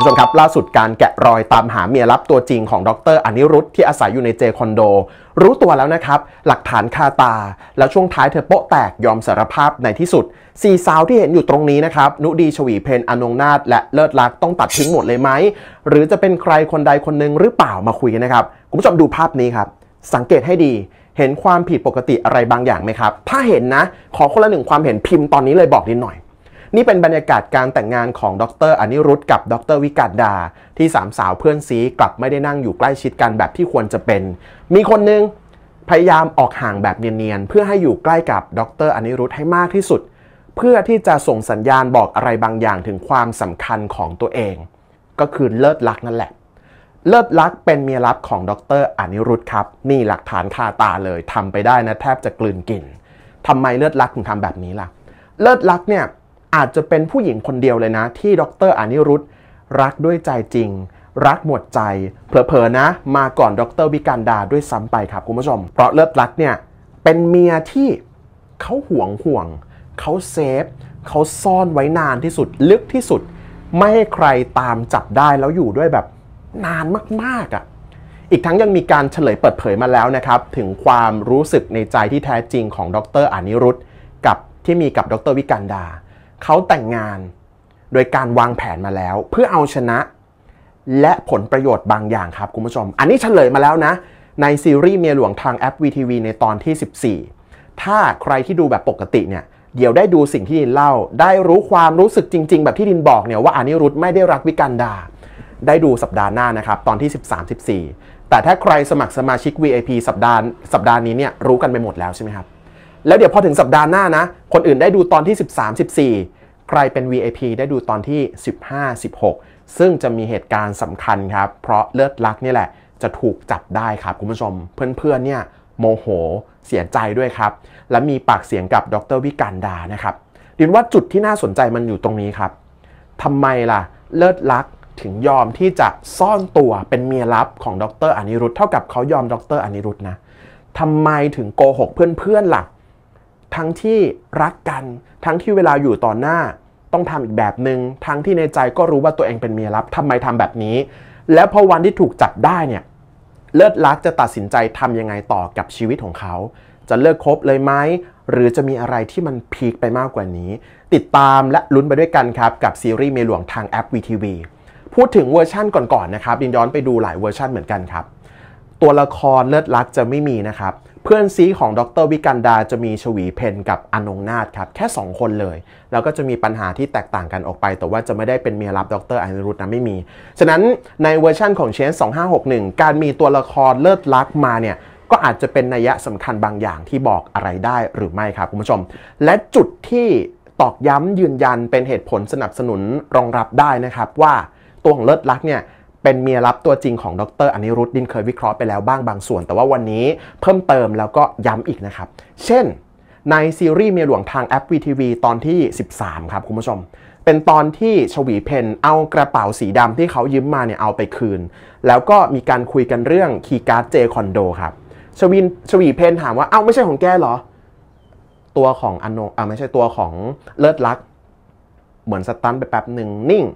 คุณผู้ชมครับล่าสุดการแกะรอยตามหาเมียรับตัวจริงของ ดรอนิรุธที่อาศัยอยู่ในเจคอนโด รู้ตัวแล้วนะครับ หลักฐานคาตา แล้วช่วงท้ายเธอโป๊ะแตกยอมสารภาพในที่สุดสี่สาวที่เห็นอยู่ตรงนี้นะครับ นุดี ชวีเพนอนงนาฏและเลิศลักต้องตัดทิ้งหมดเลยไหม หรือจะเป็นใครคนใดคนหนึ่งหรือเปล่ามาคุยกันนะครับคุณผู้ชมดูภาพนี้ครับสังเกตให้ดี เห็นความผิดปกติอะไรบางอย่างไหมครับถ้าเห็นนะ ขอคนละหนึ่งความเห็นพิมพ์ตอนนี้เลยบอกนิดหน่อยนี่เป็นบรรยากาศการแต่งงานของดรอนิรุธ กับดรวิกาดาที่สามสาวเพื่อนซีกลับไม่ได้นั่งอยู่ใกล้ชิดกันแบบที่ควรจะเป็น มีคนนึงพยายามออกห่างแบบเนียนๆ เพื่อให้อยู่ใกล้กับดรอนิรุธให้มากที่สุด เพื่อที่จะส่งสัญญาณบอกอะไรบางอย่างถึงความสำคัญของตัวเอง ก็คือเลิศลักนั่นแหละ เลิศลักเป็นเมียลับของดรอนิรุธครับนี่หลักฐานคาตาเลยทำไปได้นะแทบจะกลืนกินทำไมเลิศลักถึงทำแบบนี้ล่ะเลิศลักเนี่ยอาจจะเป็นผู้หญิงคนเดียวเลยนะ ที่ดรอนิรุธ รักด้วยใจจริง รักหมดใจ เผลอๆนะ มาก่อนดรวิการดาด้วยซ้ำไปครับคุณผู้ชม เพราะเลิศรักเนี่ยเป็นเมียที่เขาห่วงห่วง เขาเซฟ เขาซ่อนไว้นานที่สุดลึกที่สุด ไม่ให้ใครตามจับได้แล้วอยู่ด้วยแบบนานมากๆอะ่ะอีกทั้งยังมีการเฉลยเปิดเผยมาแล้วนะครับ ถึงความรู้สึกในใจที่แท้จริงของดรอนิรุธกับที่มีกับดรวิการดาเขาแต่งงานโดยการวางแผนมาแล้ว เพื่อเอาชนะ และผลประโยชน์บางอย่างครับคุณผู้ชม อันนี้เฉลยมาแล้วนะ ในซีรีส์เมียหลวงทางแอป VTV ในตอนที่ 14 ถ้าใครที่ดูแบบปกติ เนี่ย เดี๋ยวได้ดูสิ่งที่ดินเล่า ได้รู้ความรู้สึกจริงๆ แบบที่ดินบอกเนี่ยว่าอานิรุธไม่ได้รักวิกันดา ได้ดูสัปดาห์หน้านะครับตอนที่ 13-14แต่ถ้าใครสมัครสมาชิก VIP สัปดาห์สัปดาห์นี้เนี่ยรู้กันไปหมดแล้วใช่ไหมครับแล้วเดี๋ยวพอถึงสัปดาห์หน้านะ คนอื่นได้ดูตอนที่ 13 14 ใครเป็น VIP ได้ดูตอนที่ 15 16 ซึ่งจะมีเหตุการณ์สำคัญครับ เพราะเลิศลักนี่แหละจะถูกจับได้ครับ คุณผู้ชมเพื่อนๆเนี่ยโมโหเสียใจด้วยครับ และมีปากเสียงกับดรวิกานดานะครับ ดินว่าจุดที่น่าสนใจมันอยู่ตรงนี้ครับทำไมล่ะเลิศลักถึงยอมที่จะซ่อนตัวเป็นเมียลับของดรอนิรุธเท่ากับเขายอมดรอนิรุธนะทำไมถึงโกหกเพื่อนๆหลักทั้งที่รักกันทั้งที่เวลาอยู่ต่อหน้า ต้องทำอีกแบบหนึง่งทั้งที่ในใจก็รู้ว่าตัวเองเป็นเมียรับ ทำไมทำแบบนี้ แล้วพอวันที่ถูกจับได้เนี่ยเลิศรักจะตัดสินใจทํำยังไงต่อกับชีวิตของเขา จะเลิกคบเลยไหมหรือจะมีอะไรที่มันพีคไปมากกว่านี้ ติดตามและลุ้นไปด้วยกันครับ กับซีรีส์เมียหลวงทางแอป VTV พูดถึงเวอร์ชั่นก่อนๆนนะครับดินย้อนไปดูหลายเวอร์ชั่นเหมือนกันครับตัวละครเลิศรักจะไม่มีนะครับพื่อนซีของดรวิกันดาจะมีชวีเพนกับอนงนาถครับแค่ 2 คนเลย แล้วก็จะมีปัญหาที่แตกต่างกันออกไปแต่ว่าจะไม่ได้เป็นเมียรับดรอนรุตนะไม่มี ฉะนั้นในเวอร์ชั่นของเชน 2561 การมีตัวละครเลิศลักมาเนี่ยก็อาจจะเป็นนัยสำคัญบางอย่างที่บอกอะไรได้หรือไม่ครับคุณผู้ชม และจุดที่ตอกย้ำยืนยันเป็นเหตุผลสนับสนุนรองรับได้นะครับว่าตัวของเลิศลักเนี่ยเป็นเมียรับตัวจริงของดรอนิรุตดินเคยวิเคราะห์ไปแล้วบ้างบางส่วน แต่ว่าวันนี้เพิ่มเติมแล้วก็ย้ำอีกนะครับ เช่นในซีรีส์เมียหลวงทางแอปวีทีวีตอนที่ 13 ครับคุณผู้ชม เป็นตอนที่ชวีเพนเอากระเป๋าสีดำที่เขายืมมาเนี่ยเอาไปคืน แล้วก็มีการคุยกันเรื่องคีย์การ์ดเจคอนโดครับ ชวินชวีเพนถามว่าเอ้าไม่ใช่ของแกเหรอตัวของอนงอ่าไม่ใช่ตัวของเลิศลักษ์เหมือนสตันไปแป๊บหนึ่งนิ่ง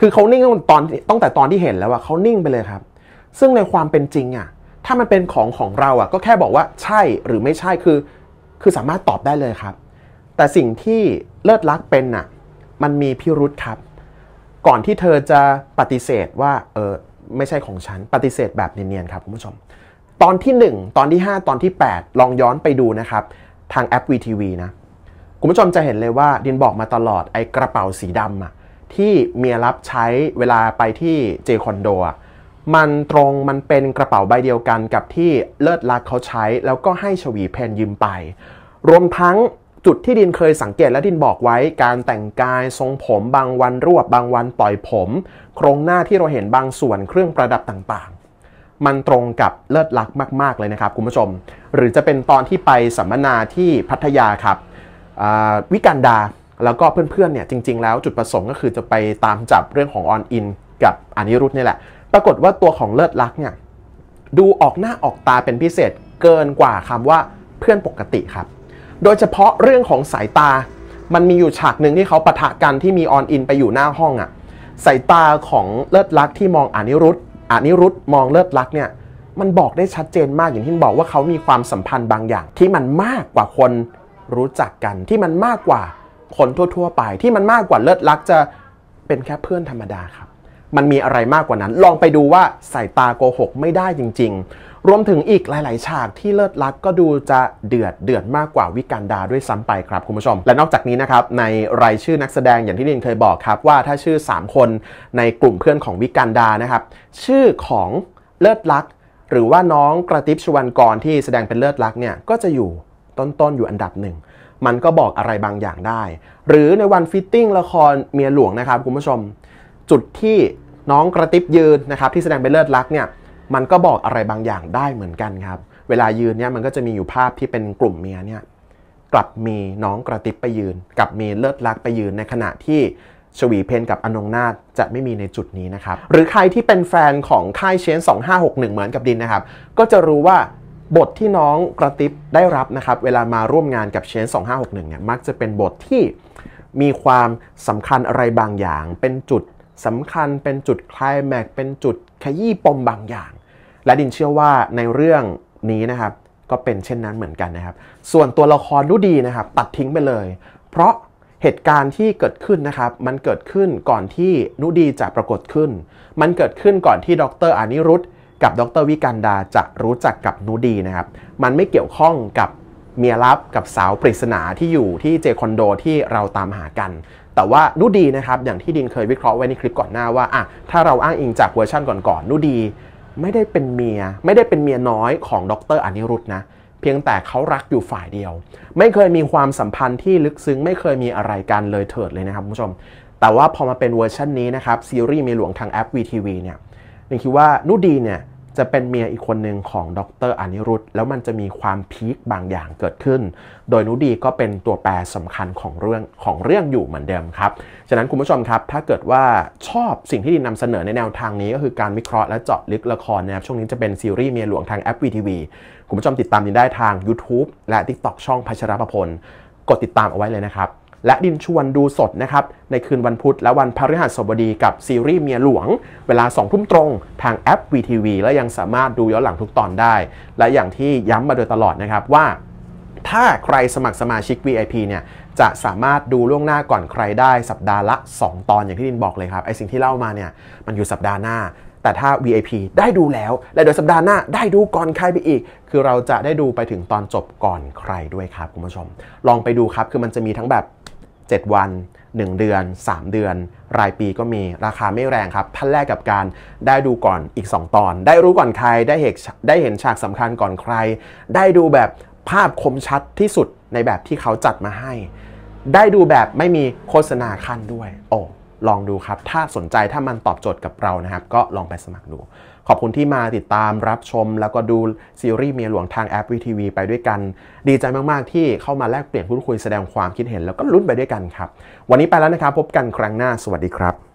คือเขานิ่งตอนตั้งแต่ตอนที่เห็นแล้วอะเขานิ่งไปเลยครับ ซึ่งในความเป็นจริงอะถ้ามันเป็นของของเราอะก็แค่บอกว่าใช่หรือไม่ใช่คือคือสามารถตอบได้เลยครับ แต่สิ่งที่เลิศลักษ์เป็นอะมันมีพิรุธครับก่อนที่เธอจะปฏิเสธว่าเออไม่ใช่ของฉันปฏิเสธแบบเนียนๆครับคุณผู้ชมตอนที่ 1 ตอนที่ 5 ตอนที่ 8 ลองย้อนไปดูนะครับทางแอป VTV นะคุณผู้ชมจะเห็นเลยว่าดินบอกมาตลอดไอ้กระเป๋าสีดำอะ่ะที่เมียรับใช้เวลาไปที่เจคอนโด มันตรงมันเป็นกระเป๋าใบเดียวกันกับที่เลิศลักเขาใช้แล้วก็ให้ชวีเพนยืมไป รวมทั้งจุดที่ดินเคยสังเกตและดินบอกไว้ การแต่งกายทรงผมบางวันรวบบางวันปล่อยผม โครงหน้าที่เราเห็นบางส่วนเครื่องประดับต่างๆ มันตรงกับเลิศลักมากๆเลยนะครับคุณผู้ชม หรือจะเป็นตอนที่ไปสัมมนาที่พัทยาครับวิกันดาแล้วก็เพื่อนๆเนี่ย จริง ๆแล้ว จุดประสงค์ก็คือจะไปตามจับเรื่องของออนอินกับอานิรุธนี่แหละ ปรากฏว่าตัวของเลิศลักษ์เนี่ยดูออกหน้าออกตาเป็นพิเศษเกินกว่าคำว่าเพื่อนปกติครับ โดยเฉพาะเรื่องของสายตามันมีอยู่ฉากหนึ่งที่เขาปะทะกันที่มีออนอินไปอยู่หน้าห้องอะ่ะ สายตาของเลิศลักษ์ที่มองอานิรุธอานิรุธมองเลิศลักษ์เนี่ย มันบอกได้ชัดเจนมากอย่างที่บอกว่าเขามีความสัมพันธ์บางอย่างที่มันมากกว่าคนรู้จักกันที่มันมากกว่าคนทั่วๆ ไปที่มันมากกว่าเลิศลักจะเป็นแค่เพื่อนธรรมดาครับ มันมีอะไรมากกว่านั้นลองไปดูว่าสายตาโกหกไม่ได้จริง ๆ รวมถึงอีกหลายๆ ฉากที่เลิศลักก็ดูจะเดือดเดือดมากกว่าวิการดาด้วยซ้ำไปครับคุณผู้ชม และนอกจากนี้นะครับในรายชื่อนักแสดงอย่างที่ดินเคยบอกครับว่าถ้าชื่อ3คนในกลุ่มเพื่อนของวิการดานะครับชื่อของเลิศลักหรือว่าน้องกระติบชวันกรที่แสดงเป็นเลิศลักเนี่ยก็จะอยู่ต้นๆอยู่อันดับหนึ่งมันก็บอกอะไรบางอย่างได้ หรือในวันฟิตติ้ง ละครเมียหลวงนะครับคุณผู้ชม จุดที่น้องกระติบยืนนะครับที่แสดงเป็นเลิศลักเนี่ยมันก็บอกอะไรบางอย่างได้เหมือนกันครับเวลายืนเนี่ยมันก็จะมีอยู่ภาพที่เป็นกลุ่มเมียเนี่ยกลับมีน้องกระติบไปยืนกับมีเลิศลักไปยืนในขณะที่ชวีเพนกับอนงนาจะไม่มีในจุดนี้นะครับหรือใครที่เป็นแฟนของค่ายเชน2561เหมือนกับดินนะครับ ก็จะรู้ว่าบทที่น้องกระติบได้รับนะครับเวลามาร่วมงานกับเชน2561เนี่ยมักจะเป็นบทที่มีความสำคัญอะไรบางอย่าง เป็นจุดสำคัญเป็นจุดคลายแม็กเป็นจุดขยี้ปมบางอย่าง และดินเชื่อว่าในเรื่องนี้นะครับก็เป็นเช่นนั้นเหมือนกันนะครับส่วนตัวละครดูดีนะครับตัดทิ้งไปเลย เพราะเหตุการณ์ที่เกิดขึ้นนะครับมันเกิดขึ้นก่อนที่นุดีจะปรากฏขึ้น มันเกิดขึ้นก่อนที่ดรอานิรุธกับดรวิกันดาจะรู้จักกับนูดีนะครับ มันไม่เกี่ยวข้องกับเมียลับกับสาวปริศนาที่อยู่ที่เจคอนโดที่เราตามหากัน แต่ว่านูดีนะครับ อย่างที่ดินเคยวิเคราะห์ไว้ในคลิปก่อนหน้าว่าอะถ้าเราอ้างอิงจากเวอร์ชั่นก่อนๆนูดี ไม่ได้เป็นเมีย ไม่ได้เป็นเมียน้อยของดรอนิรุธนะ เพียงแต่เขารักอยู่ฝ่ายเดียว ไม่เคยมีความสัมพันธ์ที่ลึกซึ้งไม่เคยมีอะไรกันเลยเถิดเลยนะครับคุณผู้ชม แต่ว่าพอมาเป็นเวอร์ชันนี้นะครับซีรีส์มีหลวงทางแอป VTV เนี่ยหนึ่งคิดว่านุดีเนี่ยจะเป็นเมียอีกคนหนึ่งของดรอนิรุตแล้วมันจะมีความพีคบางอย่างเกิดขึ้น โดยนุดีก็เป็นตัวแปรสำคัญของเรื่องของเรื่องอยู่เหมือนเดิมครับฉะนั้นคุณผู้ชมครับ ถ้าเกิดว่าชอบสิ่งที่ดินนำเสนอในแนวทางนี้ก็คือการวิเคราะห์และเจาะลึกละครนะครับช่วงนี้จะเป็นซีรีส์เมียหลวงทางแอปวีทีวีคุณผู้ชมติดตามดินได้ทาง YouTube และ TikTok ช่องพัชรประพลกดติดตามเอาไว้เลยนะครับและดินชวนดูสดนะครับในคืนวันพุธและวันพฤหัสบดีกับซีรีส์เมียหลวงเวลา 2 ทุ่มตรงทางแอป VTV และยังสามารถดูย้อนหลังทุกตอนได้ และอย่างที่ย้ำมาโดยตลอดนะครับว่า ถ้าใครสมัครสมาชิก VIP เนี่ยจะสามารถดูล่วงหน้าก่อนใครได้สัปดาห์ละ 2 ตอนอย่างที่ดินบอกเลยครับไอสิ่งที่เล่ามาเนี่ยมันอยู่สัปดาห์หน้าแต่ถ้า VIP ได้ดูแล้วและเดี๋ยวสัปดาห์หน้าได้ดูก่อนใครไปอีก คือเราจะได้ดูไปถึงตอนจบก่อนใครด้วยครับคุณผู้ชม ลองไปดูครับคือมันจะมีทั้งแบบ7 วัน 1 เดือน 3 เดือน รายปีก็มีราคาไม่แรงครับท่านแรกกับการได้ดูก่อนอีก 2 ตอน ได้รู้ก่อนใครได้เห็นได้เห็นฉากสำคัญก่อนใคร ได้ดูแบบภาพคมชัดที่สุดในแบบที่เขาจัดมาให้ ได้ดูแบบไม่มีโฆษณาขั้นด้วย โอ้ลองดูครับถ้าสนใจถ้ามันตอบโจทย์กับเรานะครับ ก็ลองไปสมัครดูขอบคุณที่มาติดตามรับชม แล้วก็ดูซีรีส์เมียหลวงทางแอปวีทีวีไปด้วยกัน ดีใจมาก ๆ ที่เข้ามาแลกเปลี่ยนพูดคุยแสดงความคิดเห็น แล้วก็ลุ้นไปด้วยกันครับ วันนี้ไปแล้วนะครับ พบกันครั้งหน้าสวัสดีครับ